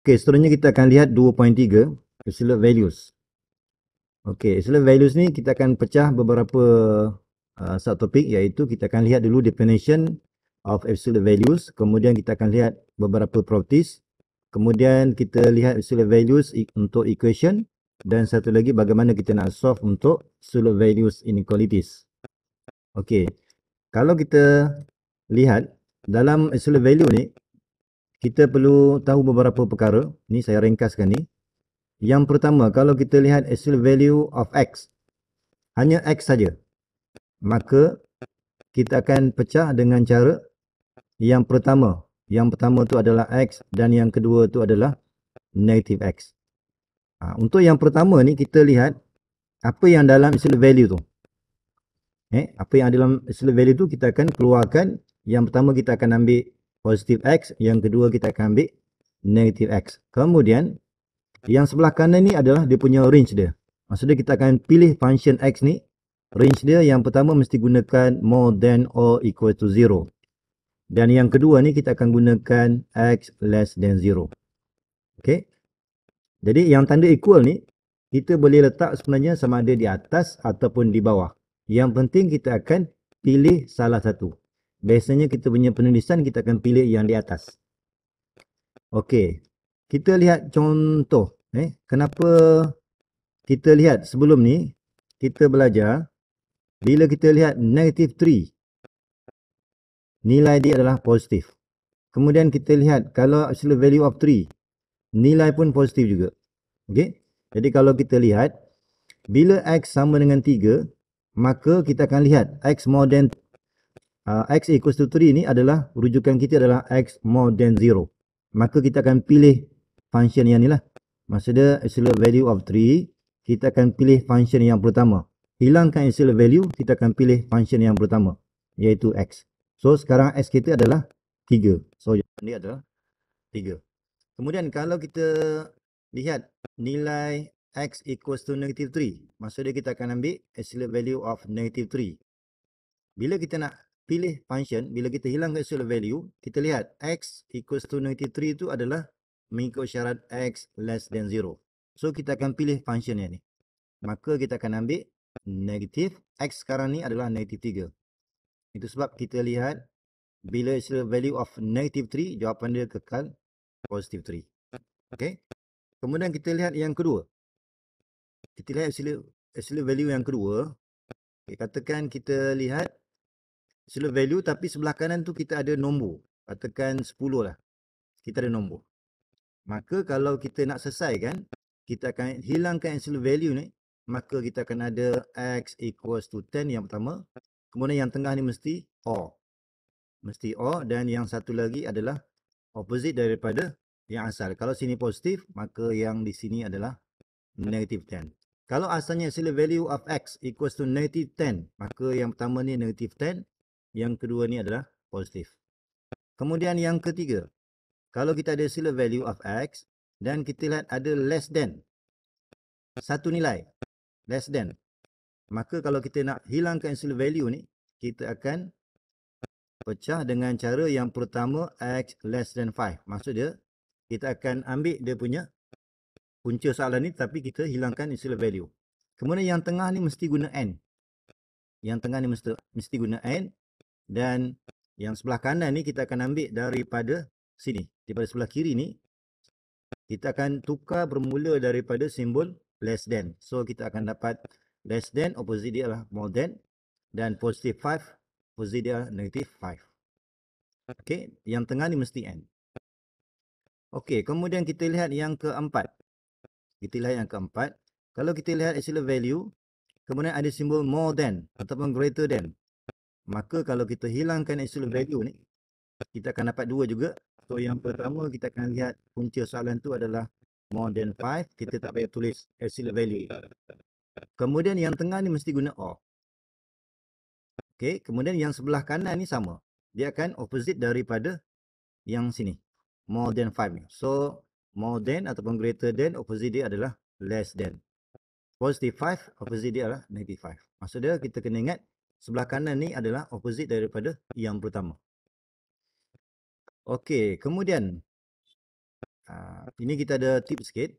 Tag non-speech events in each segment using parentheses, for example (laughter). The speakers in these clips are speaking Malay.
Okey, seterusnya kita akan lihat 2.3 Absolute Values. Okey, Absolute Values ni kita akan pecah beberapa uh, subtopik iaitu kita akan lihat dulu definition of Absolute Values. Kemudian kita akan lihat beberapa properties. Kemudian kita lihat Absolute Values untuk equation. Dan satu lagi bagaimana kita nak solve untuk Absolute Values Inequalities. Okey, kalau kita lihat dalam Absolute Value ni, kita perlu tahu beberapa perkara. Ini saya ringkaskan ni. Yang pertama, kalau kita lihat actual value of x. Hanya x saja. Maka, kita akan pecah dengan cara yang pertama. Yang pertama tu adalah x dan yang kedua tu adalah negative x. Ha, untuk yang pertama ni, kita lihat apa yang dalam actual value tu. Eh, apa yang ada dalam actual value tu, kita akan keluarkan. Yang pertama, kita akan ambil positif X. Yang kedua kita akan ambil negatif X. Kemudian yang sebelah kanan ni adalah dia punya range dia. Maksudnya kita akan pilih function X ni. Range dia yang pertama mesti gunakan more than or equal to zero. Dan yang kedua ni kita akan gunakan X less than zero. Okay. Jadi yang tanda equal ni kita boleh letak sebenarnya sama ada di atas ataupun di bawah. Yang penting kita akan pilih salah satu. Biasanya kita punya penulisan kita akan pilih yang di atas. Okey. Kita lihat contoh. Eh, kenapa kita lihat sebelum ni kita belajar bila kita lihat negative 3 nilai dia adalah positif. Kemudian kita lihat kalau absolute value of 3 nilai pun positif juga. Okey. Jadi kalau kita lihat bila x sama dengan 3 maka kita akan lihat x more than Ah, x equals to 3 ni adalah rujukan kita adalah x more than 0. Maka kita akan pilih function yang ni lah. Maksudnya absolute value of 3, kita akan pilih function yang pertama. Hilangkan absolute value, kita akan pilih function yang pertama iaitu x. So sekarang x kita adalah 3. So jawapan dia adalah 3. Kemudian kalau kita lihat nilai x equals to negative 3. Maksudnya kita akan ambil absolute value of negative 3. Bila kita nak pilih function, bila kita hilang sudut value, kita lihat x equals to 93 tu adalah mengikut syarat x less than 0. So kita akan pilih function ni. Maka kita akan ambil negatif x sekarang ni adalah negatif 3. Itu sebab kita lihat bila sudut value of negative 3, jawapan dia kekal positive 3. Okay. Kemudian kita lihat yang kedua. Kita lihat absolute, absolute value yang kedua. Okay, katakan kita lihat Sila value tapi sebelah kanan tu kita ada nombor. Katakan 10 lah. Kita ada nombor. Maka kalau kita nak selesai kan kita akan hilangkan sila value ni. Maka kita akan ada x equals to 10 yang pertama. Kemudian yang tengah ni mesti or. Mesti or dan yang satu lagi adalah opposite daripada yang asal. Kalau sini positif, maka yang di sini adalah negative 10. Kalau asalnya sila value of x equals to negative 10, maka yang pertama ni negative 10. Yang kedua ni adalah positif. Kemudian yang ketiga, kalau kita ada sila value of x dan kita lihat ada less than satu nilai, less than, maka kalau kita nak hilangkan sila value ni, kita akan pecah dengan cara yang pertama x less than 5. Maksud dia, kita akan ambil dia punya punca soalan ni tapi kita hilangkan sila value. Kemudian yang tengah ni mesti guna n. Yang tengah ni mesti, mesti guna n dan yang sebelah kanan ni kita akan ambil daripada sini. Daripada sebelah kiri ni. Kita akan tukar bermula daripada simbol less than. So kita akan dapat less than opposite dia lah more than. Dan positive 5 opposite dia negative 5. Okay. Yang tengah ni mesti n. Okay. Kemudian kita lihat yang keempat. Kita lihat yang keempat. Kalau kita lihat absolute value. Kemudian ada simbol more than ataupun greater than. Maka kalau kita hilangkan absolute value ni, kita akan dapat dua juga. So yang pertama kita akan lihat punca soalan tu adalah more than 5. Kita tak payah tulis absolute value. Kemudian yang tengah ni mesti guna or. Okay. Kemudian yang sebelah kanan ni sama. Dia akan opposite daripada yang sini. More than 5 ni. So more than ataupun greater than opposite dia adalah less than. Positive 5, opposite dia adalah negative 5. Maksudnya kita kena ingat sebelah kanan ni adalah opposite daripada yang pertama. Okey, kemudian ah, ini kita ada tip sikit.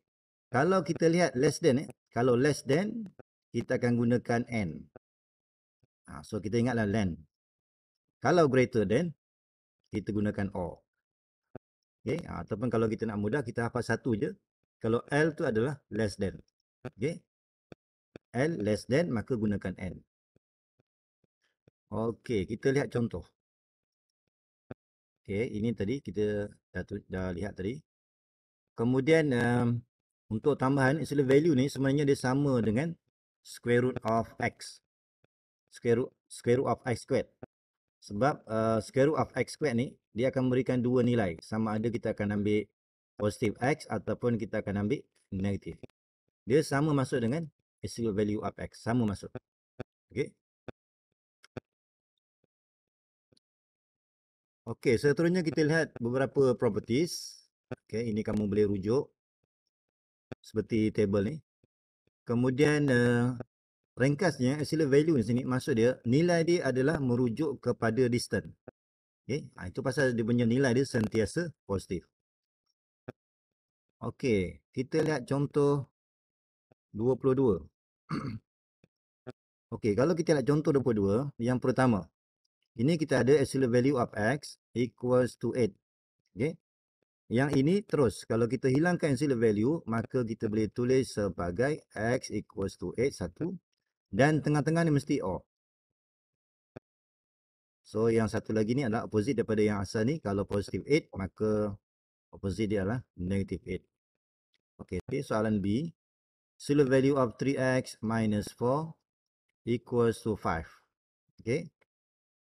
Kalau kita lihat less than eh, kalau less than kita akan gunakan and. Ah, so kita ingatlah len. Kalau greater than kita gunakan or. Okey, ah, ataupun kalau kita nak mudah kita hafal satu je. Kalau L tu adalah less than. Okey. L less than maka gunakan and. Okey, kita lihat contoh. Okey, ini tadi kita dah, dah lihat tadi. Kemudian um, untuk tambahan absolute value ni sebenarnya dia sama dengan square root of x. Square root, square root of x squared. Sebab uh, square root of x squared ni dia akan memberikan dua nilai. Sama ada kita akan ambil positif x ataupun kita akan ambil negatif. Dia sama masuk dengan absolute value of x. Sama masuk. Okey. Okey, seterusnya kita lihat beberapa properties. Okey, ini kamu boleh rujuk seperti table ni. Kemudian uh, ringkasnya axial value ni sini maksud dia nilai dia adalah merujuk kepada distance. Okey, ha, itu pasal dia punya nilai dia sentiasa positif. Okey, kita lihat contoh 22. (clears throat) Okey, kalau kita lihat contoh 22, yang pertama, ini kita ada absolute value of x equals to 8. Okay. Yang ini terus. Kalau kita hilangkan absolute value, maka kita boleh tulis sebagai x equals to 8, 1. Dan tengah-tengah ni mesti O. So, yang satu lagi ni adalah opposite daripada yang asal ni. Kalau positive 8, maka opposite dia adalah negative 8. Okay. okay, soalan B. Absolute value of 3x minus 4 equals to 5. Okay.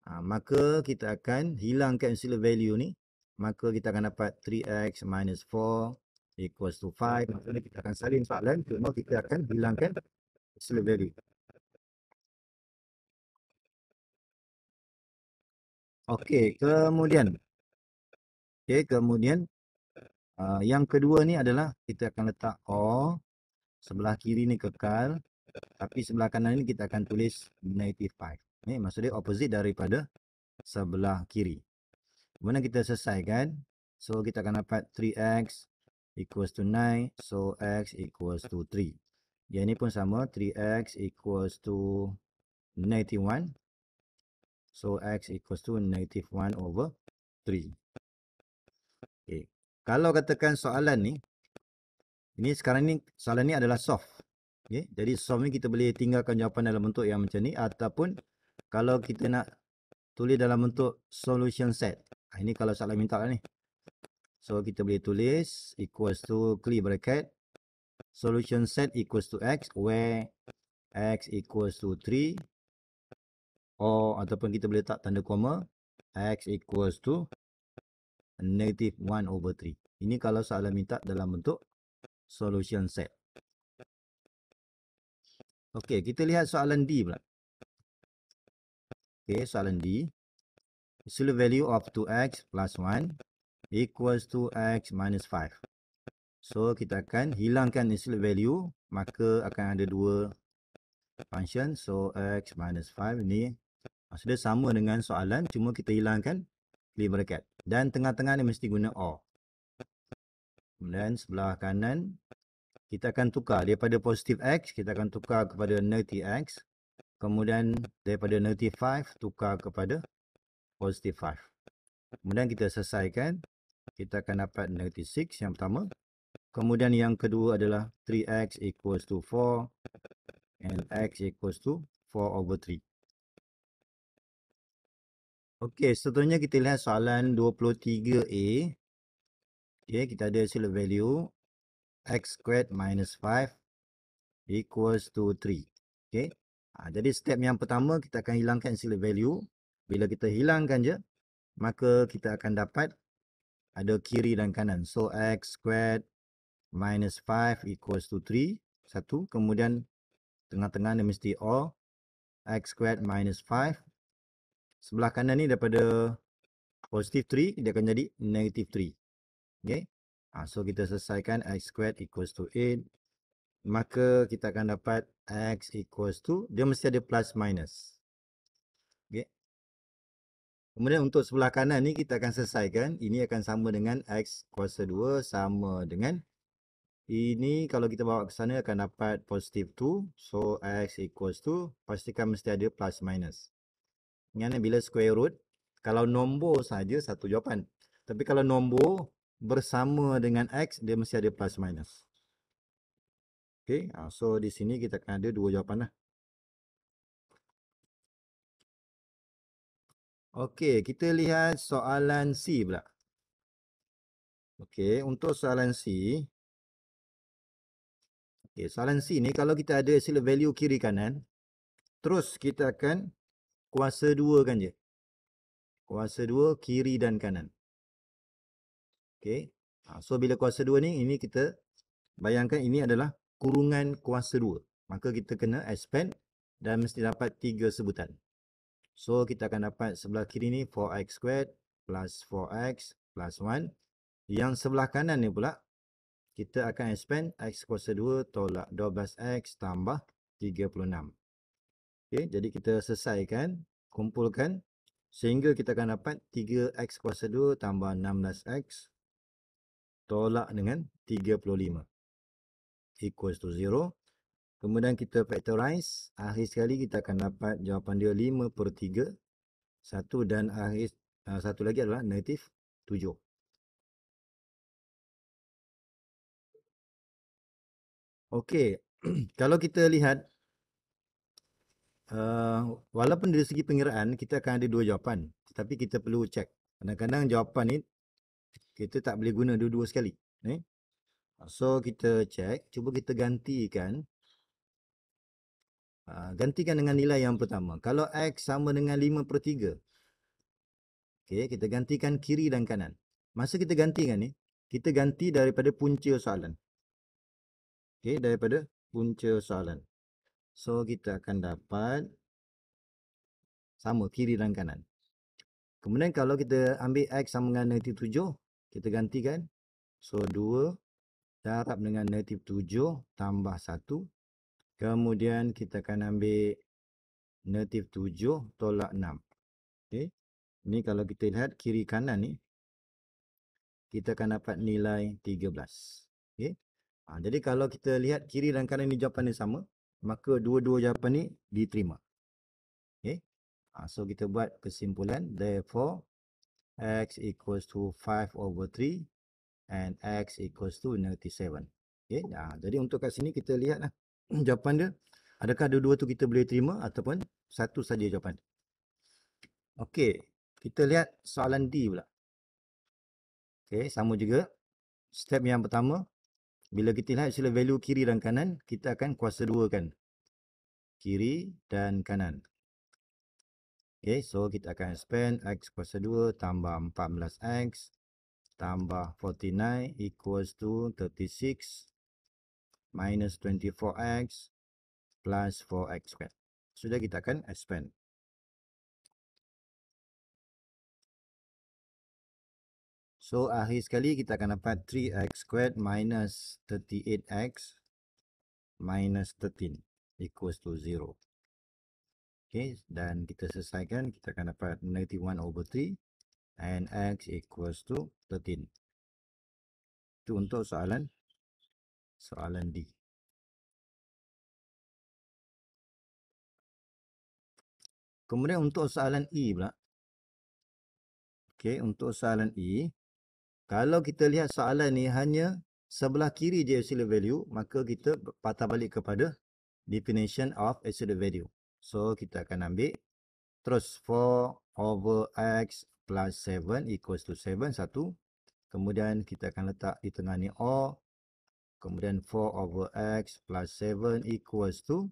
Ha, maka kita akan hilangkan absolute value ni. Maka kita akan dapat 3x minus 4 equals to 5. Maksudnya kita akan salin soalan. Cuma kita akan hilangkan absolute value. Okey, kemudian. Okey, kemudian. Uh, yang kedua ni adalah kita akan letak O. Sebelah kiri ni kekal. Tapi sebelah kanan ni kita akan tulis negative 5. Ini maksud dia opposite daripada sebelah kiri. Kemudian kita selesaikan. So kita akan dapat 3x equals to 9. So x equals to 3. Yang ini pun sama. 3x equals to 91. So x equals to negative 1 over 3. Okay. Kalau katakan soalan ni. Ini sekarang ni soalan ni adalah soft. Okay. Jadi soft ni kita boleh tinggalkan jawapan dalam bentuk yang macam ni. Ataupun kalau kita nak tulis dalam bentuk solution set. Ha, ini kalau salah minta lah ni. So kita boleh tulis equals to curly bracket. Solution set equals to x where x equals to 3. Or ataupun kita boleh letak tanda koma x equals to negative 1 over 3. Ini kalau salah minta dalam bentuk solution set. Okey, kita lihat soalan D pula. Okay, soalan D. Absolute value of 2x plus 1 equals to x minus 5. So, kita akan hilangkan absolute value. Maka akan ada dua function. So, x minus 5 ini maksudnya sama dengan soalan. Cuma kita hilangkan clear bracket. Dan tengah-tengah ni mesti guna O. Kemudian sebelah kanan kita akan tukar. Daripada positif x kita akan tukar kepada negatif x. Kemudian daripada negative 5 tukar kepada positive 5. Kemudian kita selesaikan. Kita akan dapat negative 6 yang pertama. Kemudian yang kedua adalah 3x equals to 4 and x equals to 4 over 3. Okey, seterusnya kita lihat soalan 23A. Okey, kita ada sila value x squared minus 5 equals to 3. Okey, Ha, jadi step yang pertama kita akan hilangkan select value. Bila kita hilangkan je, maka kita akan dapat ada kiri dan kanan. So x squared minus 5 equals to 3. Satu. Kemudian tengah-tengah ni mesti all. x squared minus 5. Sebelah kanan ni daripada positive 3, dia akan jadi negative 3. Okay. Ha, so kita selesaikan x squared equals to 8. Maka kita akan dapat x equals to dia mesti ada plus minus. Okey. Kemudian untuk sebelah kanan ni kita akan selesaikan ini akan sama dengan x kuasa 2 sama dengan ini kalau kita bawa ke sana akan dapat positif 2. So x equals to pastikan mesti ada plus minus. Ingat bila square root kalau nombor saja satu jawapan. Tapi kalau nombor bersama dengan x dia mesti ada plus minus. Okay. Ah, so di sini kita akan ada dua jawapan lah. Okay, kita lihat soalan C pula. Okay, untuk soalan C. okay, soalan C ni kalau kita ada sila value kiri kanan, terus kita akan kuasa dua kan je. Kuasa dua kiri dan kanan. Okay, ah, so bila kuasa dua ni ini kita bayangkan ini adalah kurungan kuasa 2. Maka kita kena expand dan mesti dapat 3 sebutan. So kita akan dapat sebelah kiri ni 4x squared plus 4x plus 1. Yang sebelah kanan ni pula kita akan expand x kuasa 2 tolak 12x tambah 36. Okay, jadi kita selesaikan, kumpulkan sehingga kita akan dapat 3x kuasa 2 tambah 16x tolak dengan 35 equals to 0. Kemudian kita factorize. Akhir sekali kita akan dapat jawapan dia 5 per 3. 1 dan akhir uh, satu lagi adalah negatif 7. Okey. (clears throat) Kalau kita lihat. Uh, walaupun dari segi pengiraan kita akan ada dua jawapan. Tapi kita perlu cek. Kadang-kadang jawapan ni kita tak boleh guna dua-dua sekali. Eh? So kita check, cuba kita gantikan. Uh, gantikan dengan nilai yang pertama. Kalau X sama dengan 5 per 3. Okay, kita gantikan kiri dan kanan. Masa kita gantikan ni, kita ganti daripada punca soalan. Okay, daripada punca soalan. So kita akan dapat sama kiri dan kanan. Kemudian kalau kita ambil X sama dengan negatif 7, kita gantikan. So 2 Darab dengan negatif 7 tambah 1. Kemudian kita akan ambil negatif 7 tolak 6. Okey. Ni kalau kita lihat kiri kanan ni. Kita akan dapat nilai 13. Okey. Ha, jadi kalau kita lihat kiri dan kanan ni jawapan dia sama. Maka dua-dua jawapan ni diterima. Okey. Ha, so kita buat kesimpulan. Therefore x equals to 5 over 3 and x equals to negative 7. Okay. Nah, jadi untuk kat sini kita lihatlah (clears throat) jawapan dia. Adakah dua-dua tu kita boleh terima ataupun satu saja jawapan. Okey. Kita lihat soalan D pula. Okey. Sama juga. Step yang pertama. Bila kita lihat sila value kiri dan kanan. Kita akan kuasa dua kan. Kiri dan kanan. Okey. So kita akan expand x kuasa dua tambah 14x tambah 49 equals to 36 minus 24x plus 4x squared. Sudah kita akan expand. So, akhir sekali kita akan dapat 3x squared minus 38x minus 13 equals to 0. Okay, dan kita selesaikan. Kita akan dapat negative 1 over and x equals to 13. Itu untuk soalan soalan D. Kemudian untuk soalan E pula. Okey, untuk soalan E, kalau kita lihat soalan ni hanya sebelah kiri je absolute value, maka kita patah balik kepada definition of absolute value. So kita akan ambil terus 4 over x plus 7 equals to 7, 1. Kemudian kita akan letak di tengah ni O. Kemudian 4 over X plus 7 equals to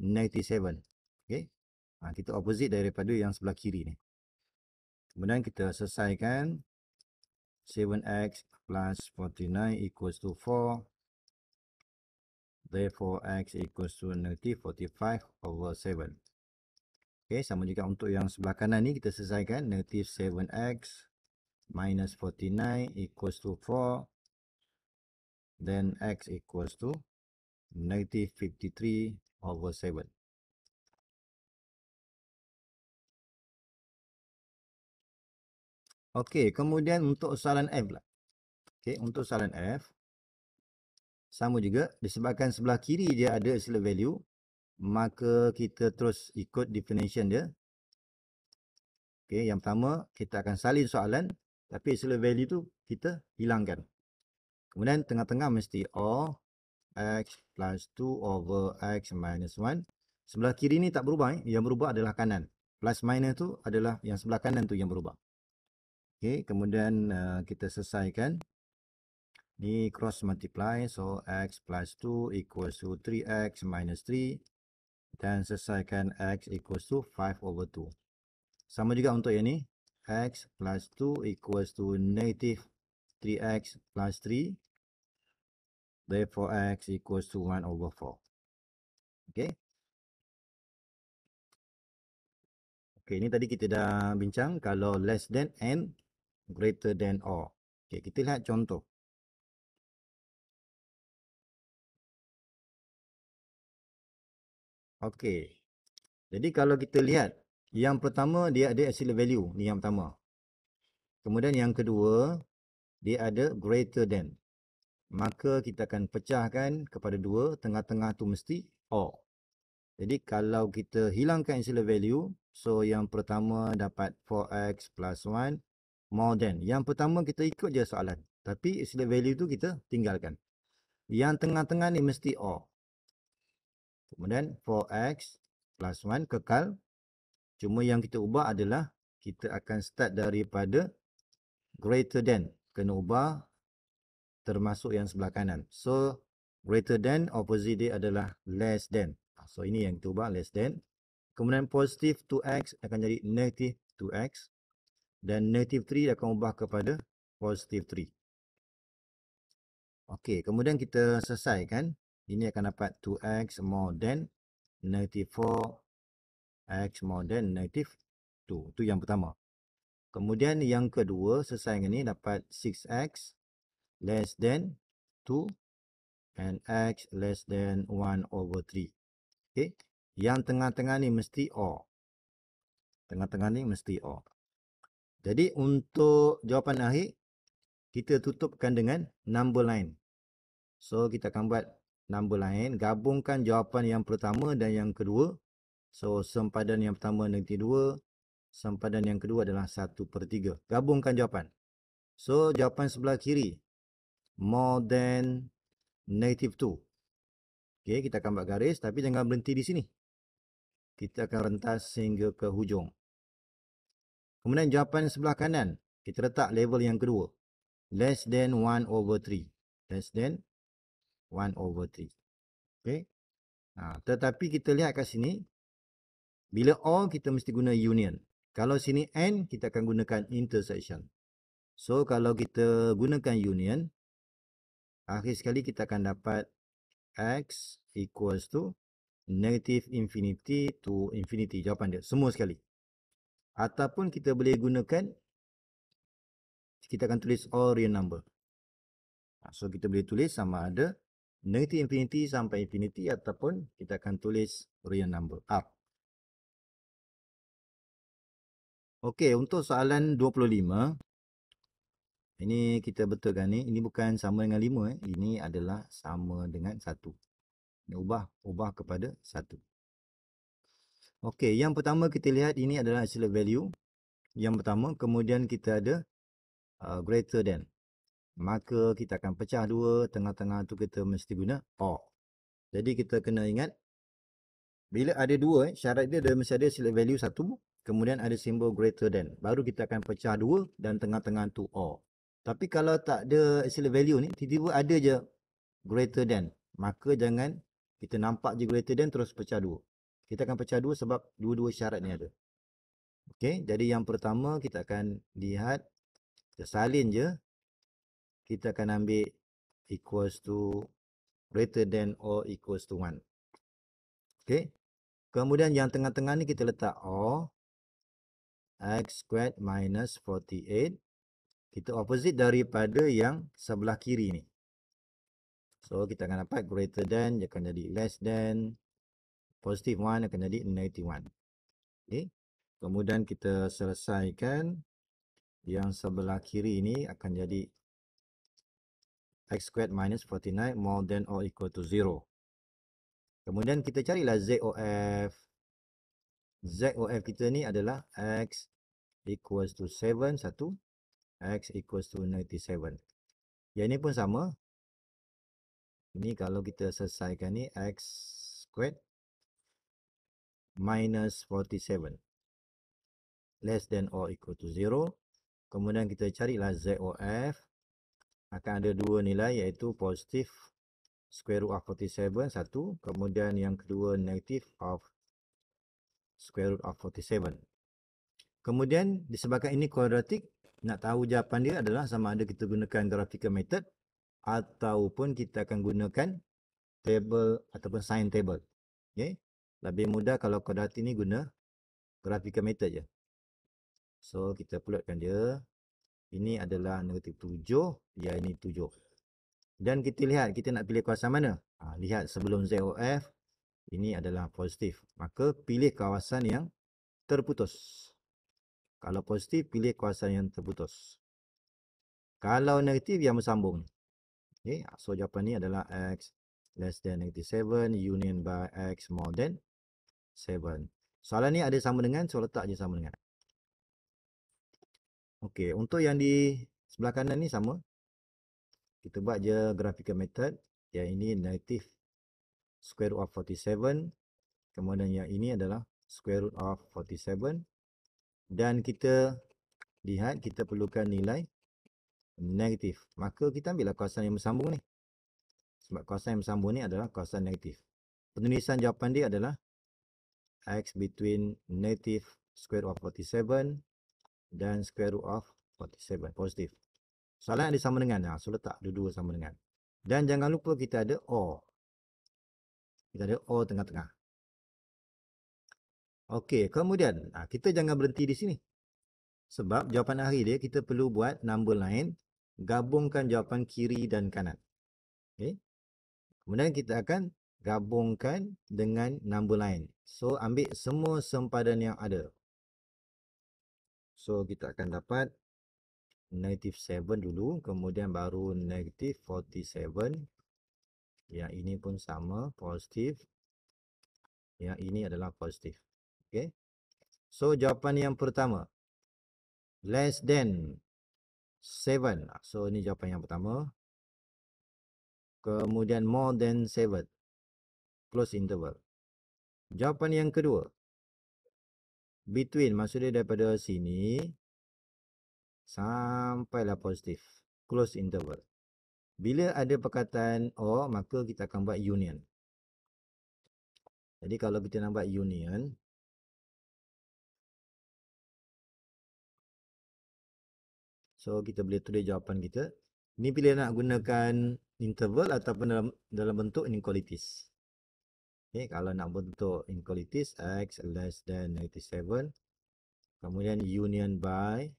97. Okay. Ha, kita opposite daripada yang sebelah kiri ni. Kemudian kita selesaikan 7X plus 49 equals to 4. Therefore, X equals to negative 45 over 7. Okay, sama juga untuk yang sebelah kanan ni kita selesaikan negative 7x minus 49 equals to 4. Then x equals to negatif 53 over 7. Okey, kemudian untuk soalan F lah. Okey, untuk soalan F. Sama juga, disebabkan sebelah kiri dia ada slope value maka kita terus ikut definition dia. Okay, yang pertama, kita akan salin soalan. Tapi isolated value tu kita hilangkan. Kemudian tengah-tengah mesti all x plus 2 over x minus 1. Sebelah kiri ni tak berubah. Eh? Yang berubah adalah kanan. Plus minus tu adalah yang sebelah kanan tu yang berubah. Okay, kemudian uh, kita selesaikan. Ni cross multiply. So x plus 2 equals to 3x minus dan selesaikan x equals to 5 over 2. Sama juga untuk yang ni, x plus 2 equals to negative 3x plus 3, therefore x equals to 1 over 4. Okay. Okay, ini tadi kita dah bincang kalau less than n greater than or. Okay, kita lihat contoh. Okey. Jadi kalau kita lihat, yang pertama dia ada absolute value. Ni yang pertama. Kemudian yang kedua, dia ada greater than. Maka kita akan pecahkan kepada dua. Tengah-tengah tu mesti all. Jadi kalau kita hilangkan absolute value, so yang pertama dapat 4x plus 1 more than. Yang pertama kita ikut je soalan. Tapi absolute value tu kita tinggalkan. Yang tengah-tengah ni mesti all. Kemudian 4x plus 1 kekal. Cuma yang kita ubah adalah kita akan start daripada greater than. Kena ubah termasuk yang sebelah kanan. So greater than opposite dia adalah less than. Ah, so ini yang kita ubah less than. Kemudian positif 2x akan jadi negative 2x. Dan negative 3 akan ubah kepada positive 3. Okey, kemudian kita selesaikan ini akan dapat 2x more than negative 4x more than negative 2. Itu yang pertama. Kemudian yang kedua, selesai dengan ini dapat 6x less than 2 and x less than 1 over 3. Okay. Yang tengah-tengah ni mesti or. Tengah-tengah ni mesti or. Jadi untuk jawapan akhir, kita tutupkan dengan number line. So kita akan buat number lain. Gabungkan jawapan yang pertama dan yang kedua. So, sempadan yang pertama dan yang kedua Sempadan yang kedua adalah 1 per 3. Gabungkan jawapan. So, jawapan sebelah kiri. More than negative 2. Okay, kita akan buat garis tapi jangan berhenti di sini. Kita akan rentas sehingga ke hujung. Kemudian jawapan sebelah kanan. Kita letak level yang kedua. Less than 1 over 3. Less than 1 over 3. Okay. Ha, tetapi kita lihat kat sini. Bila all kita mesti guna union. Kalau sini n kita akan gunakan intersection. So kalau kita gunakan union. Akhir sekali kita akan dapat x equals to negative infinity to infinity. Jawapan dia semua sekali. Ataupun kita boleh gunakan. Kita akan tulis all real number. Ha, so kita boleh tulis sama ada negative infinity sampai infinity ataupun kita akan tulis real number R. Okey, untuk soalan 25. Ini kita betulkan ni. Ini bukan sama dengan 5. Eh. Ini adalah sama dengan 1. Ini ubah, ubah kepada 1. Okey, yang pertama kita lihat ini adalah absolute value. Yang pertama, kemudian kita ada uh, greater than maka kita akan pecah dua tengah-tengah tu kita mesti guna or jadi kita kena ingat bila ada dua eh, syarat dia ada mesti ada select value satu kemudian ada simbol greater than baru kita akan pecah dua dan tengah-tengah tu or tapi kalau tak ada select value ni tiba-tiba ada je greater than maka jangan kita nampak je greater than terus pecah dua kita akan pecah dua sebab dua-dua syarat ni ada Okay, jadi yang pertama kita akan lihat kita salin je kita akan ambil equals to greater than or equals to 1. Okay. Kemudian yang tengah-tengah ni kita letak or x squared minus 48. Kita opposite daripada yang sebelah kiri ni. So kita akan dapat greater than dia akan jadi less than. Positive 1 akan jadi negative 1. Okay. Kemudian kita selesaikan yang sebelah kiri ni akan jadi x squared minus 49 more than or equal to 0. Kemudian kita carilah ZOF. ZOF kita ni adalah x equals to 7, 1. x equals to 97. Yang ni pun sama. Ini kalau kita selesaikan ni x squared minus 47 less than or equal to 0. Kemudian kita carilah ZOF akan ada dua nilai iaitu positif square root of 47 satu kemudian yang kedua negatif of square root of 47. Kemudian disebabkan ini kuadratik nak tahu jawapan dia adalah sama ada kita gunakan graphical method ataupun kita akan gunakan table ataupun sign table. Okay. Lebih mudah kalau kuadratik ni guna graphical method je. So kita plotkan dia. Ini adalah negatif 7. Ya, ini 7. Dan kita lihat kita nak pilih kawasan mana. Ha, lihat sebelum ZOF. Ini adalah positif. Maka pilih kawasan yang terputus. Kalau positif, pilih kawasan yang terputus. Kalau negatif, yang bersambung. Okay. So, jawapan ini adalah X less than negative 7 union by X more than 7. Soalan ni ada sama dengan, so letak je sama dengan. Okey, untuk yang di sebelah kanan ni sama. Kita buat je graphical method. Yang ini negative square root of 47. Kemudian yang ini adalah square root of 47. Dan kita lihat kita perlukan nilai negatif. Maka kita ambillah kawasan yang bersambung ni. Sebab kawasan yang bersambung ni adalah kawasan negatif. Penulisan jawapan dia adalah x between negative square root of 47 dan square root of 47 positif. Soalan ada sama dengan. Ha, ah, so letak dua-dua sama dengan. Dan jangan lupa kita ada O. Kita ada O tengah-tengah. Okey, kemudian ha, kita jangan berhenti di sini. Sebab jawapan akhir dia kita perlu buat number lain. Gabungkan jawapan kiri dan kanan. Okey. Kemudian kita akan gabungkan dengan number lain. So ambil semua sempadan yang ada. So kita akan dapat negative 7 dulu. Kemudian baru negative 47. Yang ini pun sama. Positif. Yang ini adalah positif. Okay. So jawapan yang pertama. Less than 7. So ini jawapan yang pertama. Kemudian more than 7. Close interval. Jawapan yang kedua between maksud dia daripada sini sampailah positif close interval bila ada perkataan o, maka kita akan buat union jadi kalau kita nak buat union so kita boleh tulis jawapan kita ni pilih nak gunakan interval ataupun dalam dalam bentuk inequalities Okay, kalau nak bentuk inequalities x less than 97 kemudian union by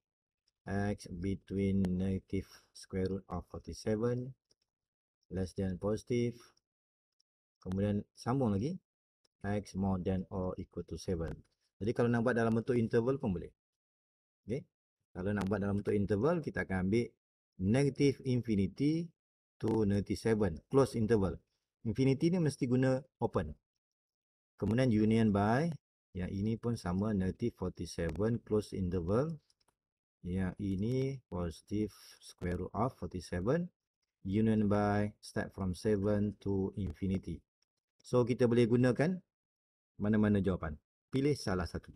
x between negative square root of 47 less than positive kemudian sambung lagi x more than or equal to 7 jadi kalau nak buat dalam bentuk interval pun boleh okay. kalau nak buat dalam bentuk interval kita akan ambil negative infinity to 97 close interval infinity ni mesti guna open Kemudian union by yang ini pun sama negative 47 close interval. Yang ini positive square root of 47 union by step from 7 to infinity. So kita boleh gunakan mana-mana jawapan. Pilih salah satu.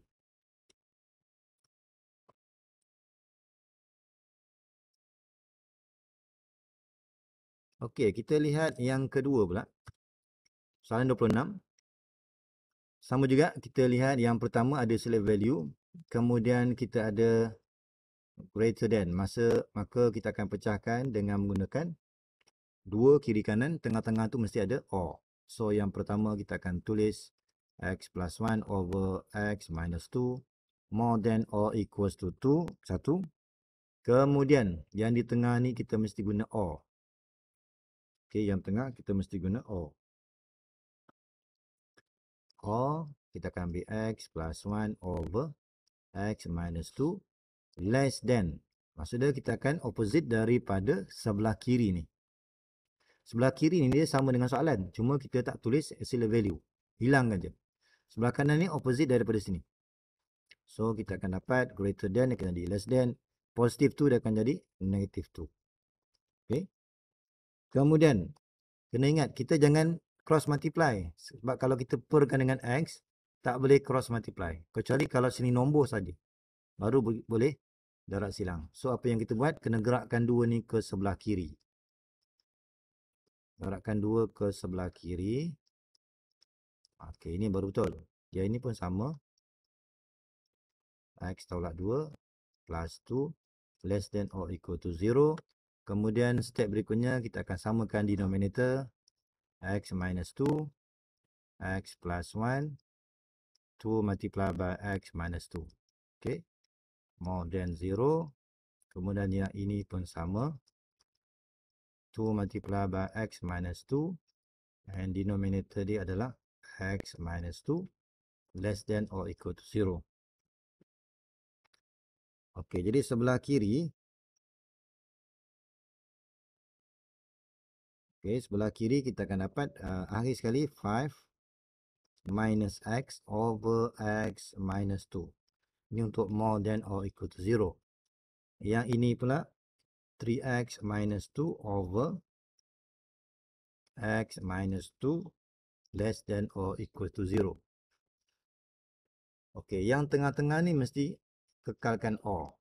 Okey, kita lihat yang kedua pula. Soalan 26. Sama juga kita lihat yang pertama ada select value. Kemudian kita ada greater than. Masa, maka kita akan pecahkan dengan menggunakan dua kiri kanan. Tengah-tengah tu mesti ada or. So yang pertama kita akan tulis x plus 1 over x minus 2 more than or equals to 2. Satu. Kemudian yang di tengah ni kita mesti guna or. Okay, yang tengah kita mesti guna or. All Kita akan ambil x plus 1 over x minus 2 less than. Maksudnya kita akan opposite daripada sebelah kiri ni. Sebelah kiri ni dia sama dengan soalan. Cuma kita tak tulis absolute value. Hilangkan je. Sebelah kanan ni opposite daripada sini. So kita akan dapat greater than akan jadi less than. Positive 2 dia akan jadi negative 2. Okay. Kemudian kena ingat kita jangan cross multiply sebab kalau kita perkan dengan x tak boleh cross multiply kecuali kalau sini nombor saja baru boleh darat silang so apa yang kita buat kena gerakkan dua ni ke sebelah kiri gerakkan dua ke sebelah kiri okey ini baru betul Ya ini pun sama x tolak 2 plus 2 less than or equal to 0 kemudian step berikutnya kita akan samakan denominator x minus 2 x plus 1 2 multiply by x minus 2 Okay, more than 0 kemudian yang ini pun sama 2 multiply by x minus 2 and denominator dia adalah x minus 2 less than or equal to 0 Okay, jadi sebelah kiri Okay, sebelah kiri kita akan dapat uh, akhir sekali 5 minus x over x minus 2. Ini untuk more than or equal to 0. Yang ini pula 3x minus 2 over x minus 2 less than or equal to 0. Okay, yang tengah-tengah ni mesti kekalkan or.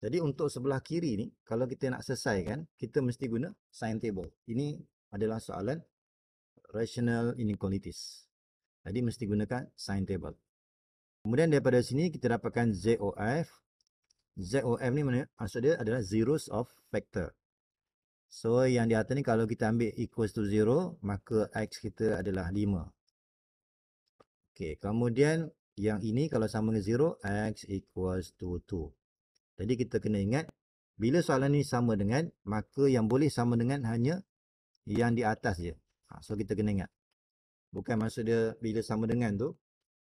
Jadi untuk sebelah kiri ni, kalau kita nak selesaikan, kita mesti guna sign table. Ini adalah soalan rational inequalities. Jadi mesti gunakan sign table. Kemudian daripada sini kita dapatkan ZOF. ZOF ni maksud dia adalah zeros of factor. So yang di atas ni kalau kita ambil equals to zero, maka X kita adalah 5. Okay, kemudian yang ini kalau sama dengan zero, X equals to 2. Jadi kita kena ingat bila soalan ni sama dengan maka yang boleh sama dengan hanya yang di atas je. Ha, so kita kena ingat. Bukan maksud dia bila sama dengan tu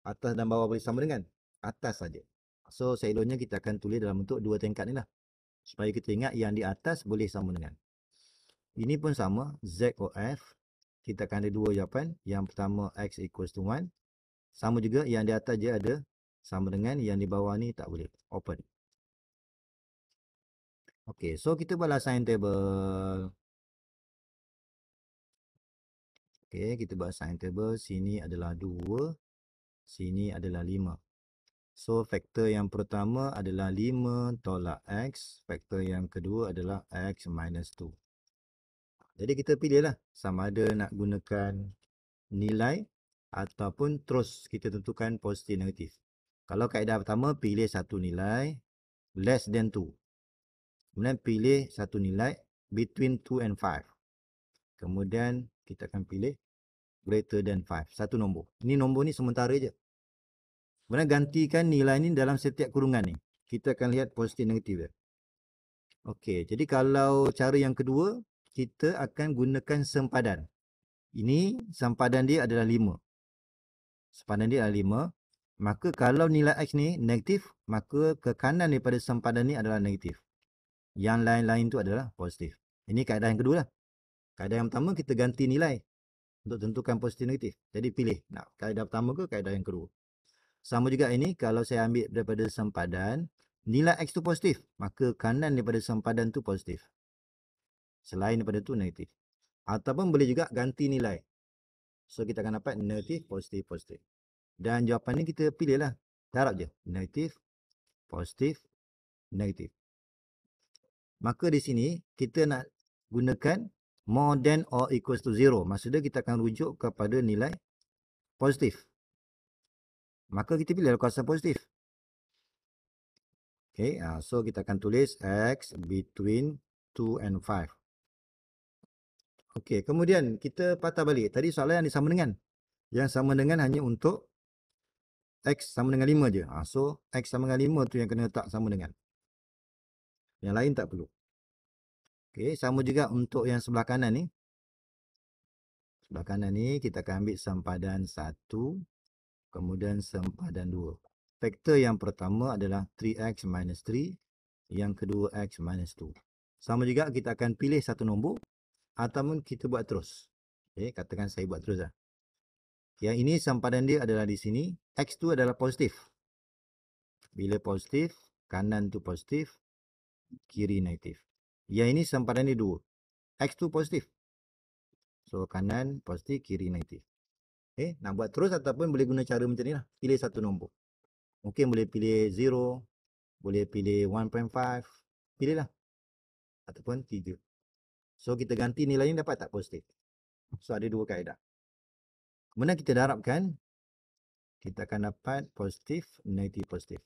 atas dan bawah boleh sama dengan. Atas saja. So seelonya kita akan tulis dalam bentuk dua tingkat ni lah. Supaya kita ingat yang di atas boleh sama dengan. Ini pun sama. Z o F. Kita akan ada dua jawapan. Yang pertama X equals to 1. Sama juga yang di atas je ada sama dengan. Yang di bawah ni tak boleh. Open. Okey, so kita buat assign table. Okey, kita buat assign table. Sini adalah 2, sini adalah 5. So, faktor yang pertama adalah 5 tolak x. Faktor yang kedua adalah x minus 2. Jadi, kita pilihlah sama ada nak gunakan nilai ataupun terus kita tentukan positif negatif. Kalau kaedah pertama, pilih satu nilai less than 2. Kemudian pilih satu nilai between 2 and 5. Kemudian kita akan pilih greater than 5. Satu nombor. Ini nombor ni sementara je. Kemudian gantikan nilai ni dalam setiap kurungan ni. Kita akan lihat positif negatif dia. Okey. Jadi kalau cara yang kedua, kita akan gunakan sempadan. Ini sempadan dia adalah 5. Sempadan dia adalah 5. Maka kalau nilai X ni negatif, maka ke kanan daripada sempadan ni adalah negatif yang lain-lain tu adalah positif. Ini kaedah yang kedua lah. Kaedah yang pertama kita ganti nilai untuk tentukan positif negatif. Jadi pilih Nah, kaedah pertama ke kaedah yang kedua. Sama juga ini kalau saya ambil daripada sempadan, nilai X tu positif. Maka kanan daripada sempadan tu positif. Selain daripada tu negatif. Ataupun boleh juga ganti nilai. So kita akan dapat negatif, positif, positif. Dan jawapan ni kita pilih lah. Darab je. Negatif, positif, negatif maka di sini kita nak gunakan more than or equals to zero. Maksudnya kita akan rujuk kepada nilai positif. Maka kita pilih kuasa positif. Okay, ah, so kita akan tulis x between 2 and 5. Okay, kemudian kita patah balik. Tadi soalan yang sama dengan. Yang sama dengan hanya untuk x sama dengan 5 je. Ah, so x sama dengan 5 tu yang kena tak sama dengan. Yang lain tak perlu. Okey, sama juga untuk yang sebelah kanan ni. Sebelah kanan ni kita akan ambil sempadan 1 kemudian sempadan 2. Faktor yang pertama adalah 3x minus 3. Yang kedua x minus 2. Sama juga kita akan pilih satu nombor ataupun kita buat terus. Okey, katakan saya buat teruslah. Yang ini sempadan dia adalah di sini. X tu adalah positif. Bila positif, kanan tu positif, kiri negatif. Ya ini sempadan ini 2. x tu positif. So kanan positif, kiri negatif. Okay. Eh, nak buat terus ataupun boleh guna cara macam ni lah. Pilih satu nombor. Mungkin boleh pilih 0. Boleh pilih 1.5. Pilih lah. Ataupun 3. So kita ganti nilai ni dapat tak positif. So ada dua kaedah. Kemudian kita darabkan. Kita akan dapat positif, negatif, positif.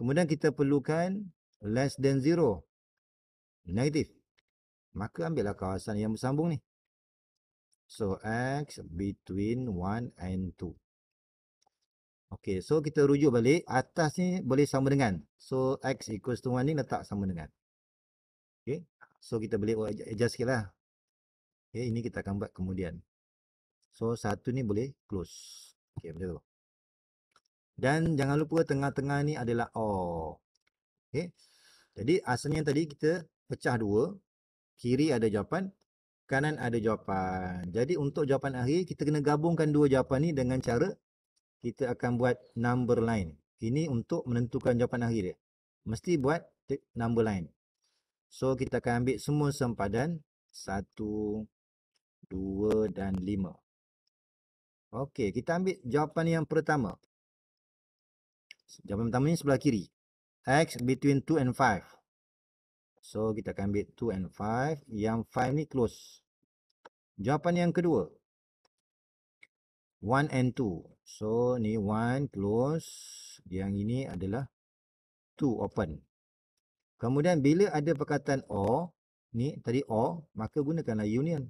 Kemudian kita perlukan less than 0 negatif maka ambillah kawasan yang bersambung ni so x between 1 and 2 Okay, so kita rujuk balik atas ni boleh sama dengan so x equals to 1 ni letak sama dengan Okay, so kita boleh adjust sikit lah Okay, ini kita akan buat kemudian so satu ni boleh close Okay, macam tu dan jangan lupa tengah-tengah ni adalah O. Okay. Jadi asalnya yang tadi kita pecah dua. Kiri ada jawapan, kanan ada jawapan. Jadi untuk jawapan akhir, kita kena gabungkan dua jawapan ni dengan cara kita akan buat number line. Ini untuk menentukan jawapan akhir dia. Mesti buat number line. So kita akan ambil semua sempadan. Satu, dua dan lima. Okey, kita ambil jawapan yang pertama. Jawapan pertama ni sebelah kiri x between 2 and 5. So kita akan ambil 2 and 5. Yang 5 ni close. Jawapan yang kedua. 1 and 2. So ni 1 close. Yang ini adalah 2 open. Kemudian bila ada perkataan o, Ni tadi o, Maka gunakanlah union.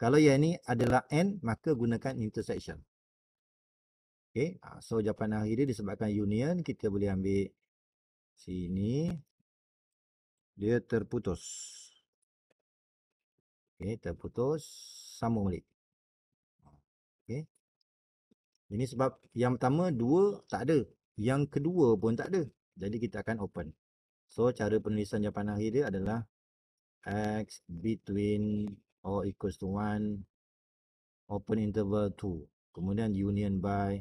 Kalau yang ni adalah n, Maka gunakan intersection. Okay. Ah, so jawapan akhir dia disebabkan union. Kita boleh ambil sini dia terputus. Okey, terputus, sambung balik. Okey. Ini sebab yang pertama dua tak ada, yang kedua pun tak ada. Jadi kita akan open. So cara penulisan jawapan akhir dia adalah x between or equals to 1 open interval 2. Kemudian union by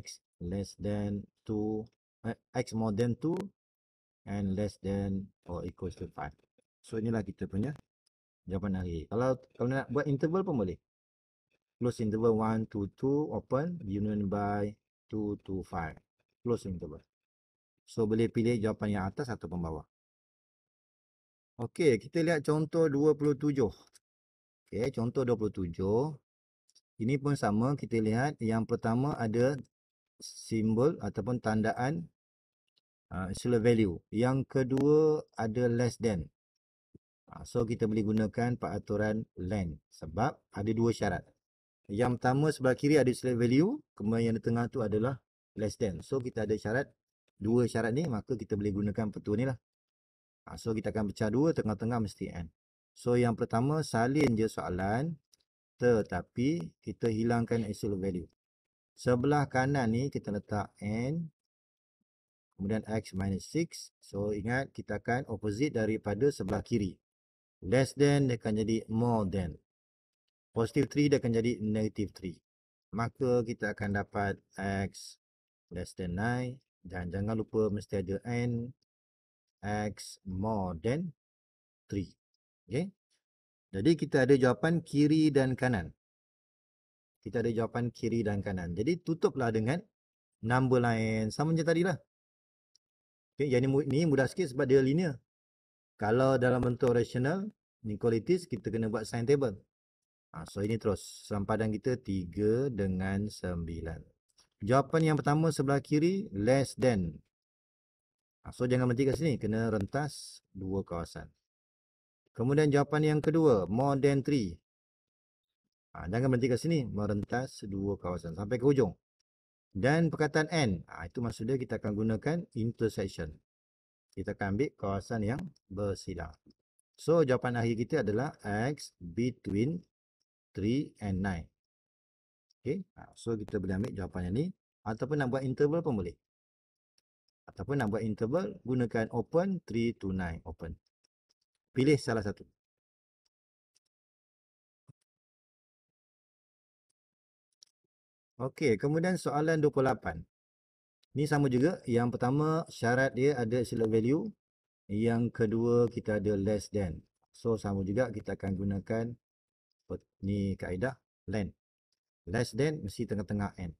x less than 2 Eh, x more than 2 and less than or equals to 5. So inilah kita punya jawapan hari. Kalau kalau nak buat interval pun boleh. Close interval 1 2 2 open union by 2 2 5. Close interval. So boleh pilih jawapan yang atas atau bawah. Okey, kita lihat contoh 27. Okey, contoh 27. Ini pun sama kita lihat yang pertama ada simbol ataupun tandaan ah, insular uh, value. Yang kedua ada less than. Uh, so kita boleh gunakan peraturan length sebab ada dua syarat. Yang pertama sebelah kiri ada insular value, kemudian yang di tengah tu adalah less than. So kita ada syarat dua syarat ni maka kita boleh gunakan petua ni lah. Uh, so kita akan pecah dua tengah-tengah mesti n. So yang pertama salin je soalan tetapi kita hilangkan absolute value. Sebelah kanan ni kita letak n. Kemudian x minus 6. So ingat kita akan opposite daripada sebelah kiri. Less than dia akan jadi more than. Positive 3 dia akan jadi negative 3. Maka kita akan dapat x less than 9. Dan jangan lupa mesti ada n x more than 3. Okay. Jadi kita ada jawapan kiri dan kanan kita ada jawapan kiri dan kanan. Jadi tutuplah dengan number line. Sama macam tadi lah. Okay, yang ni, mudah sikit sebab dia linear. Kalau dalam bentuk rasional, rational, kualitis. kita kena buat sign table. Ha, so ini terus. sampadan kita 3 dengan 9. Jawapan yang pertama sebelah kiri, less than. Ha, so jangan berhenti kat sini. Kena rentas dua kawasan. Kemudian jawapan yang kedua, more than 3. Ha, jangan berhenti kat sini. Merentas dua kawasan sampai ke hujung. Dan perkataan N. Ha, ah, itu maksudnya kita akan gunakan intersection. Kita akan ambil kawasan yang bersilang. So jawapan akhir kita adalah X between 3 and 9. Okay. Ha, so kita boleh ambil jawapan yang ni. Ataupun nak buat interval pun boleh. Ataupun nak buat interval gunakan open 3 to 9. Open. Pilih salah satu. Okey, kemudian soalan 28. Ni sama juga. Yang pertama, syarat dia ada absolute value. Yang kedua, kita ada less than. So, sama juga kita akan gunakan ni kaedah len. Less than mesti tengah-tengah n.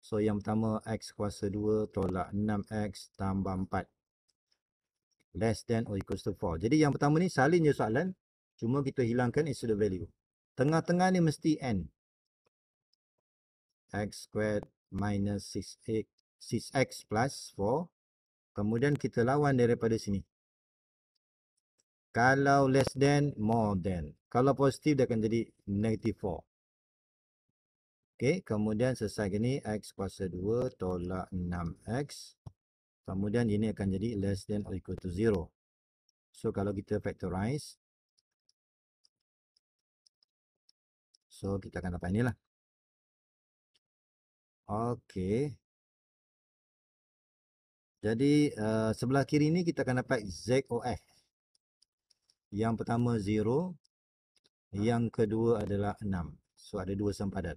So, yang pertama, x kuasa 2 tolak 6x tambah 4. Less than or equals to 4. Jadi, yang pertama ni salin je soalan. Cuma kita hilangkan absolute value. Tengah-tengah ni mesti n x squared minus 6x, plus 4. Kemudian kita lawan daripada sini. Kalau less than, more than. Kalau positif, dia akan jadi negative 4. Okay, kemudian selesai gini, x kuasa 2 tolak 6x. Kemudian ini akan jadi less than or equal to 0. So, kalau kita factorize. So, kita akan dapat inilah. Okey. Jadi uh, sebelah kiri ni kita akan dapat ZOF. Yang pertama 0. Yang kedua adalah 6. So ada dua sempadan.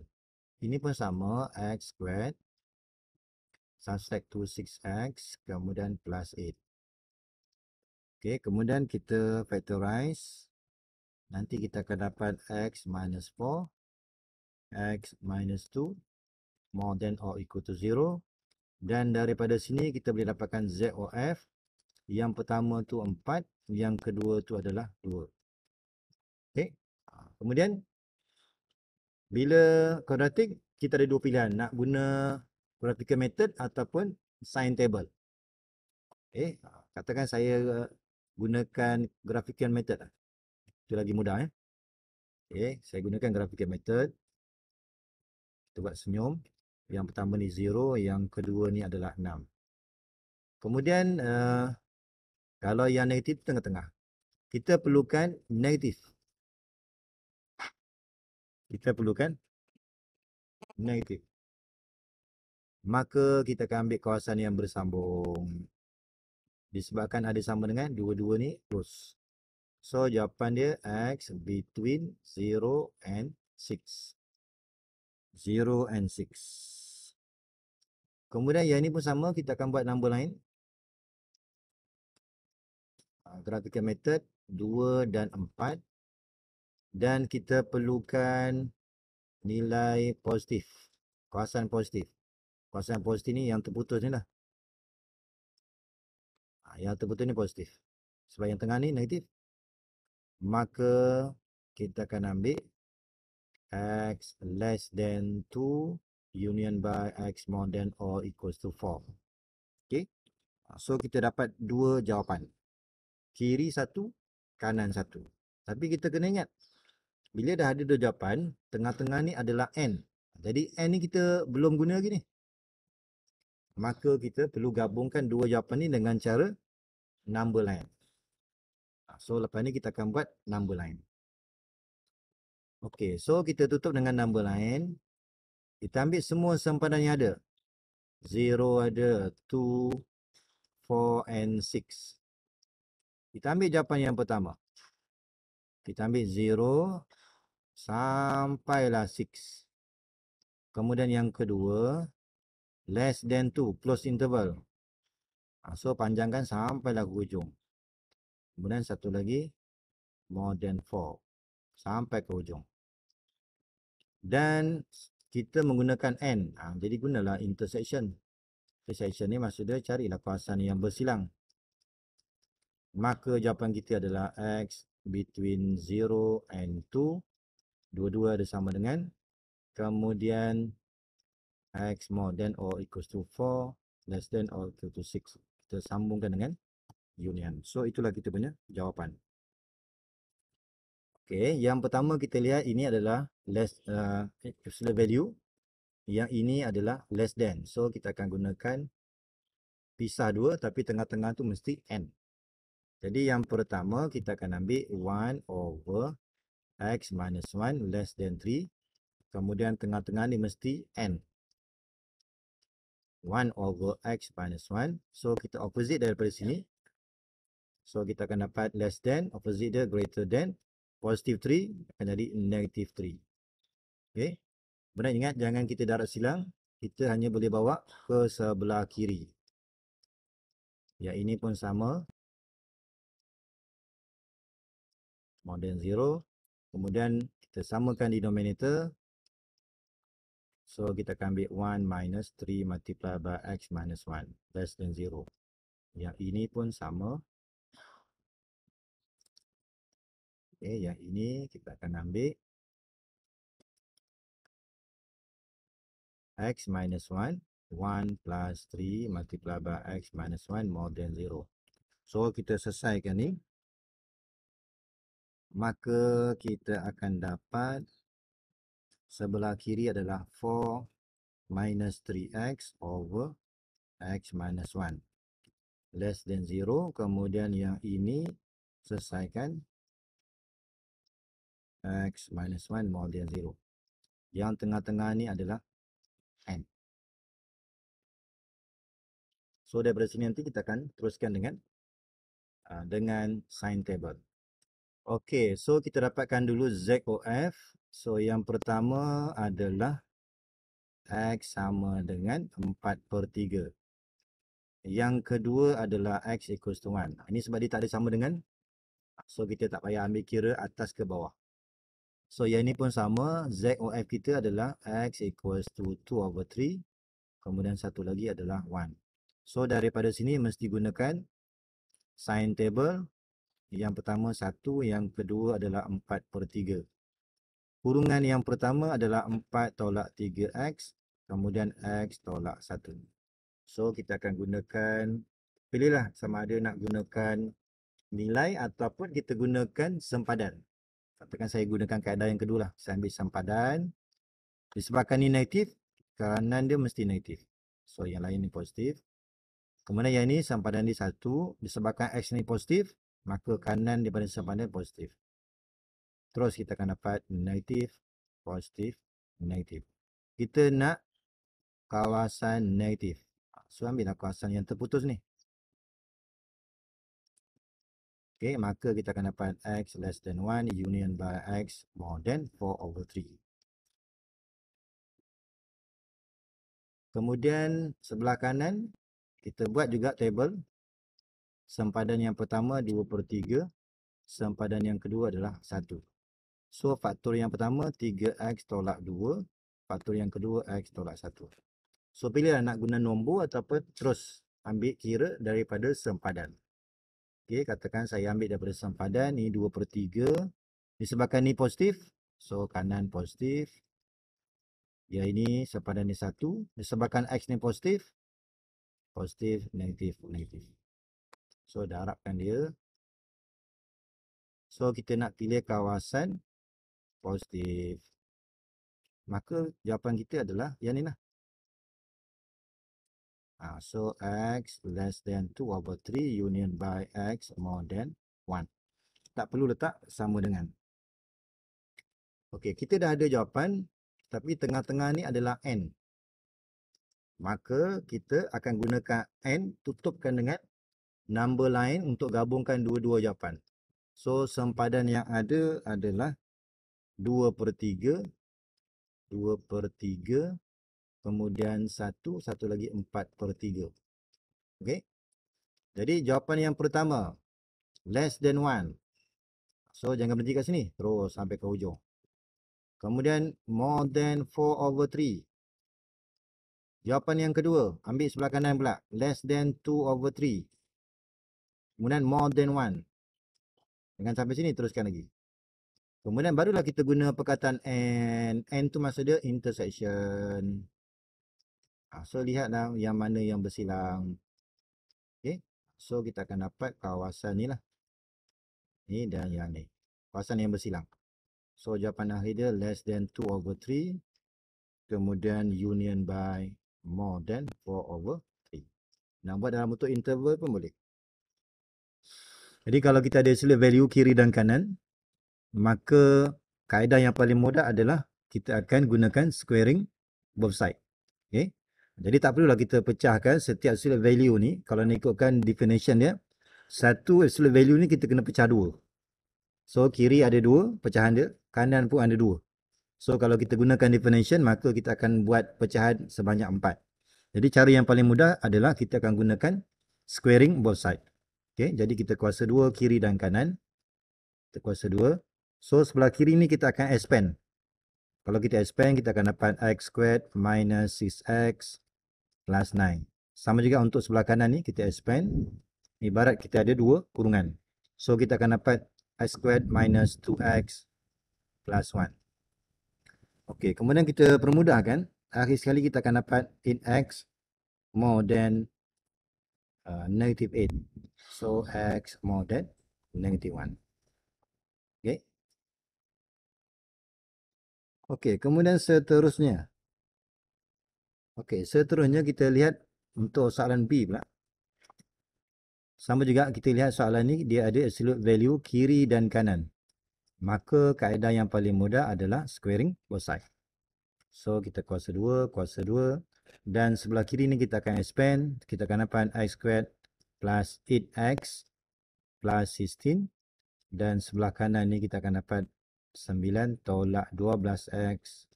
Ini pun sama X squared. Subtract 26X. Kemudian plus 8. Okey. Kemudian kita factorize. Nanti kita akan dapat X minus 4. X minus 2 more than or equal to 0. Dan daripada sini kita boleh dapatkan ZOF. Yang pertama tu 4. Yang kedua tu adalah 2. Okay. Ha, kemudian. Bila quadratic. Kita ada dua pilihan. Nak guna quadratical method ataupun sine table. Okay. Ha, katakan saya gunakan graphical method. Lah. Itu lagi mudah. Eh? Okay. Saya gunakan graphical method. Kita buat senyum. Yang pertama ni 0, yang kedua ni adalah 6. Kemudian uh, kalau yang negatif tengah-tengah. Kita perlukan negatif. Kita perlukan negatif. Maka kita akan ambil kawasan yang bersambung. Disebabkan ada sama dengan dua-dua ni terus. So jawapan dia x between 0 and 6. 0 and 6. Kemudian yang ini pun sama kita akan buat number lain. Ah, Graphical method 2 dan 4. Dan kita perlukan nilai positif. kawasan positif. Kawasan positif ni yang terputus ni lah. Ah, yang terputus ni positif. Sebab yang tengah ni negatif. Maka kita akan ambil x less than 2 union by x more than or equals to 4. Okay. Ah, so kita dapat dua jawapan. Kiri satu, kanan satu. Tapi kita kena ingat. Bila dah ada dua jawapan, tengah-tengah ni adalah n. Jadi n ni kita belum guna lagi ni. Maka kita perlu gabungkan dua jawapan ni dengan cara number line. Ah, so lepas ni kita akan buat number line. Okay, so kita tutup dengan number line. Kita ambil semua sempadan yang ada. 0 ada, 2, 4 and 6. Kita ambil jawapan yang pertama. Kita ambil 0 sampailah 6. Kemudian yang kedua, less than 2, close interval. Ha, so panjangkan sampailah ke hujung. Kemudian satu lagi, more than 4. Sampai ke hujung. Dan kita menggunakan N. Ha, jadi gunalah intersection. Intersection ni maksud dia carilah kawasan yang bersilang. Maka jawapan kita adalah X between 0 and 2. Dua-dua ada sama dengan. Kemudian X more than or equals to 4. Less than or equal to 6. Kita sambungkan dengan union. So itulah kita punya jawapan. Okey, yang pertama kita lihat ini adalah less uh, epsilon value. Yang ini adalah less than. So kita akan gunakan pisah dua tapi tengah-tengah tu mesti n. Jadi yang pertama kita akan ambil 1 over x minus 1 less than 3. Kemudian tengah-tengah ni mesti n. 1 over x minus 1. So kita opposite daripada sini. So kita akan dapat less than, opposite dia greater than positive 3 akan jadi negative 3. Okey. Benar ingat jangan kita darat silang, kita hanya boleh bawa ke sebelah kiri. Ya ini pun sama. Modern 0. Kemudian kita samakan denominator. So kita akan ambil 1 minus 3 multiply by x minus 1. Less than 0. Yang ini pun sama. Okey, yang ini kita akan ambil x minus 1, 1 plus 3 multiply by x minus 1 more than 0. So, kita selesaikan ni. Maka, kita akan dapat sebelah kiri adalah 4 minus 3x over x minus 1. Less than 0. Kemudian yang ini selesaikan x minus 1 more dia 0. Yang tengah-tengah ni adalah n. So daripada sini nanti kita akan teruskan dengan uh, dengan sine table. Okey, so kita dapatkan dulu ZOF. So yang pertama adalah X sama dengan 4 per 3. Yang kedua adalah X equals to 1. Ini sebab dia tak ada sama dengan. So kita tak payah ambil kira atas ke bawah. So yang ini pun sama. z of kita adalah X equals to 2 over 3. Kemudian satu lagi adalah 1. So daripada sini mesti gunakan sine table. Yang pertama 1. Yang kedua adalah 4 per 3. Kurungan yang pertama adalah 4 tolak 3X. Kemudian X tolak 1. So kita akan gunakan. Pilihlah sama ada nak gunakan nilai ataupun kita gunakan sempadan katakan saya gunakan kaedah yang kedua lah. Saya ambil sempadan. Disebabkan ni negatif, kanan dia mesti negatif. So yang lain ni positif. Kemudian yang ini sempadan ni satu. Disebabkan X ni positif, maka kanan daripada sempadan positif. Terus kita akan dapat negatif, positif, negatif. Kita nak kawasan negatif. So ambil lah kawasan yang terputus ni. Okay, maka kita akan dapat x less than 1 union by x more than 4 over 3. Kemudian sebelah kanan kita buat juga table. Sempadan yang pertama 2 per 3. Sempadan yang kedua adalah 1. So faktor yang pertama 3x tolak 2. Faktor yang kedua x tolak 1. So pilihlah nak guna nombor ataupun terus ambil kira daripada sempadan. Okey, katakan saya ambil daripada sempadan ni 2 per 3. Disebabkan ni positif, so kanan positif. Ya ini sempadan ni 1. Disebabkan X ni positif, positif, negatif, negatif. So dah darabkan dia. So kita nak pilih kawasan positif. Maka jawapan kita adalah yang ni lah. Uh, so x less than 2 over 3 union by x more than 1. Tak perlu letak sama dengan. Okey, kita dah ada jawapan. Tapi tengah-tengah ni adalah n. Maka kita akan gunakan n tutupkan dengan number line untuk gabungkan dua-dua jawapan. So sempadan yang ada adalah 2 per 3. 2 per 3. Kemudian 1, 1 lagi 4 per 3. Okey. Jadi jawapan yang pertama. Less than 1. So jangan berhenti kat sini. Terus sampai ke hujung. Kemudian more than 4 over 3. Jawapan yang kedua. Ambil sebelah kanan pula. Less than 2 over 3. Kemudian more than 1. Jangan sampai sini teruskan lagi. Kemudian barulah kita guna perkataan and. And tu maksud dia intersection. Ah, so lihatlah yang mana yang bersilang. Okay. So kita akan dapat kawasan ni lah. Ni dan yang ni. Kawasan yang bersilang. So jawapan akhir dia less than 2 over 3. Kemudian union by more than 4 over 3. Nak buat dalam bentuk interval pun boleh. Jadi kalau kita ada select value kiri dan kanan. Maka kaedah yang paling mudah adalah kita akan gunakan squaring both side. Okay. Jadi tak perlulah kita pecahkan setiap absolute value ni. Kalau nak ikutkan definition dia. Satu absolute value ni kita kena pecah dua. So kiri ada dua pecahan dia. Kanan pun ada dua. So kalau kita gunakan definition maka kita akan buat pecahan sebanyak empat. Jadi cara yang paling mudah adalah kita akan gunakan squaring both side. Okay, jadi kita kuasa dua kiri dan kanan. Kita kuasa dua. So sebelah kiri ni kita akan expand. Kalau kita expand kita akan dapat x squared minus 6x plus 9. Sama juga untuk sebelah kanan ni kita expand. Ibarat kita ada dua kurungan. So kita akan dapat x squared minus 2x plus 1. Okey, kemudian kita permudahkan. Akhir sekali kita akan dapat in x more than uh, negative 8. So x more than negative 1. Okey, kemudian seterusnya. Okey, seterusnya kita lihat untuk soalan B pula. Sama juga kita lihat soalan ni dia ada absolute value kiri dan kanan. Maka kaedah yang paling mudah adalah squaring both sides. So kita kuasa 2, kuasa 2 dan sebelah kiri ni kita akan expand, kita akan dapat x squared plus 8x plus 16 dan sebelah kanan ni kita akan dapat 9 tolak 12x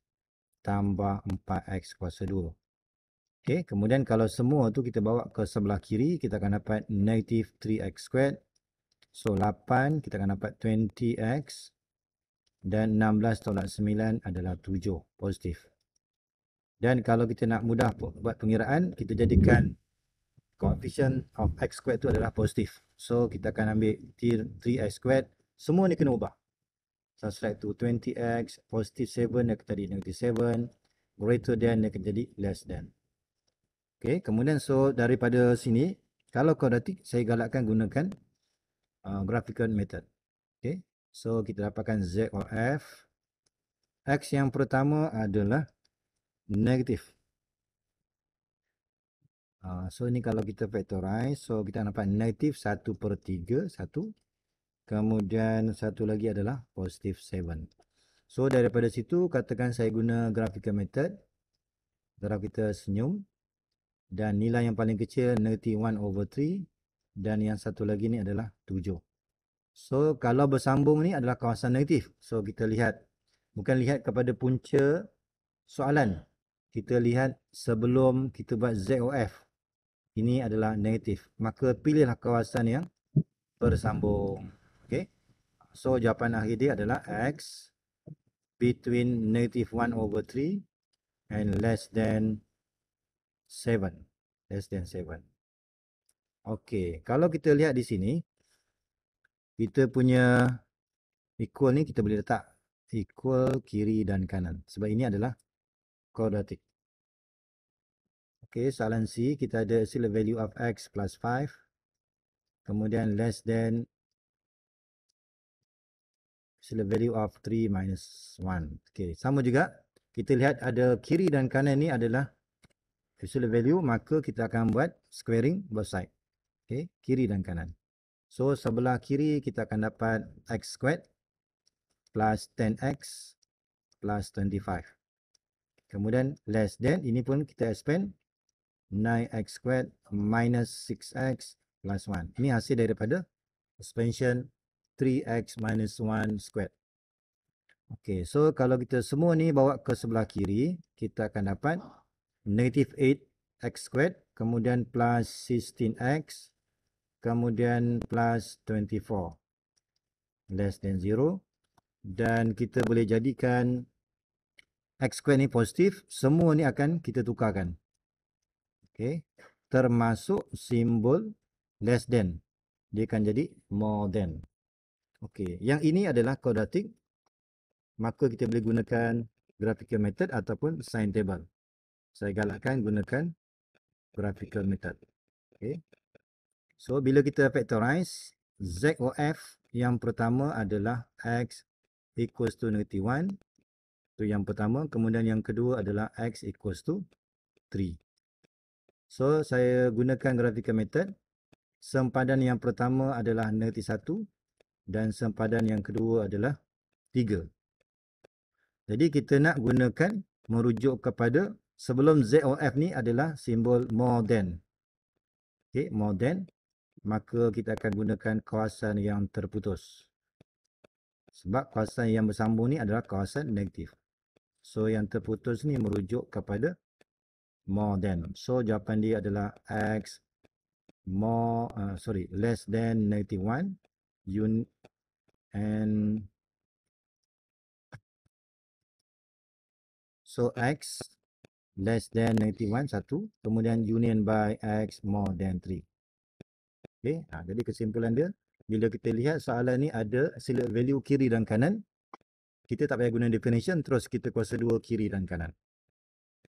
tambah 4x kuasa Okay, kemudian kalau semua tu kita bawa ke sebelah kiri, kita akan dapat negatif 3x squared. So, 8 kita akan dapat 20x. Dan 16 tolak 9 adalah 7, positif. Dan kalau kita nak mudah buat pengiraan, kita jadikan coefficient of x squared tu adalah positif. So, kita akan ambil 3x squared. Semua ni kena ubah. Subtract tu 20x, positive 7, negatif 7, greater than, negatif less than. Okey, kemudian so daripada sini, kalau kau dati, saya galakkan gunakan uh, graphical method. Okay, so kita dapatkan Z or F. X yang pertama adalah negatif. Uh, so ini kalau kita factorize, so kita dapat negatif 1 per 3, 1. Kemudian satu lagi adalah positif 7. So daripada situ katakan saya guna graphical method. Kalau kita senyum dan nilai yang paling kecil negative 1 over 3 dan yang satu lagi ni adalah 7. So kalau bersambung ni adalah kawasan negatif. So kita lihat bukan lihat kepada punca soalan. Kita lihat sebelum kita buat ZOF. Ini adalah negatif. Maka pilihlah kawasan yang bersambung. Okay. So jawapan akhir dia adalah X between negative 1 over 3 and less than seven, less than seven. Okey, kalau kita lihat di sini, kita punya equal ni kita boleh letak equal kiri dan kanan. Sebab ini adalah quadratic. Okey, soalan C, kita ada sila value of x plus 5. Kemudian less than sila value of 3 minus 1. Okey, sama juga. Kita lihat ada kiri dan kanan ni adalah visual value maka kita akan buat squaring both side okay, kiri dan kanan so sebelah kiri kita akan dapat x squared plus 10x plus 25 kemudian less than ini pun kita expand 9x squared minus 6x plus 1 ini hasil daripada expansion 3x minus 1 squared Okay, so kalau kita semua ni bawa ke sebelah kiri, kita akan dapat negative 8x squared. Kemudian plus 16x. Kemudian plus 24. Less than 0. Dan kita boleh jadikan x squared ni positif. Semua ni akan kita tukarkan. Okay. Termasuk simbol less than. Dia akan jadi more than. Okay. Yang ini adalah quadratic. Maka kita boleh gunakan graphical method ataupun sign table saya galakkan gunakan graphical method. Okay. So, bila kita factorize, ZOF yang pertama adalah X equals to negative 1. Itu yang pertama. Kemudian yang kedua adalah X equals to 3. So, saya gunakan graphical method. Sempadan yang pertama adalah negative 1. Dan sempadan yang kedua adalah 3. Jadi, kita nak gunakan merujuk kepada sebelum ZOF ni adalah simbol more than. Okay, more than. Maka kita akan gunakan kawasan yang terputus. Sebab kawasan yang bersambung ni adalah kawasan negatif. So yang terputus ni merujuk kepada more than. So jawapan dia adalah X more, uh, sorry, less than negative 1 un and so X less than negative 1, 1. Kemudian union by x more than 3. Okay. Ha, jadi kesimpulan dia. Bila kita lihat soalan ni ada select value kiri dan kanan. Kita tak payah guna definition. Terus kita kuasa 2 kiri dan kanan.